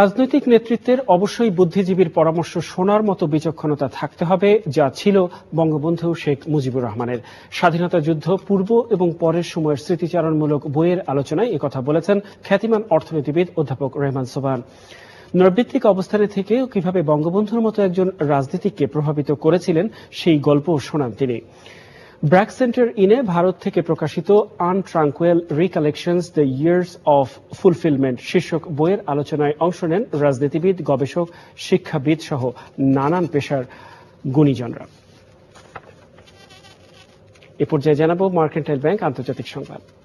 রাজনৈতিক নেতৃত্বের অবশ্যই বুদ্ধিজীবীর পরামর্শ শোনার মতো বিচক্ষণতা থাকতে হবে যা ছিল বঙ্গবন্ধু শেখ মুজিবুর রহমানের স্বাধীনতা যুদ্ধ পূর্ব এবং পরের সময়ের স্মৃতিচারণমূলক বইয়ের আলোচনায় একথা বলেছেন খ্যাতিমান অর্থনীতিবিদ অধ্যাপক রেহমান সোবান নৈবৃত্তিক অবস্থানে থেকে কিভাবে বঙ্গবন্ধুর মতো একজন রাজনীতিককে প্রভাবিত করেছিলেন সেই গল্প শোনান তিনি ব্র্যাক সেন্টার ইনে ভারত থেকে প্রকাশিত untranquil recollections the years of fulfilment শীর্ষক বইয়ের আলোচনায় অংশ নেন রাজনীতিবিদ গবেষক শিক্ষাবিদ সহ নানান পেশার গুণীজনরা এ পর্যায়ে জানাবো মার্কেন্টাইল ব্যাংক আন্তর্জাতিক সংবাদ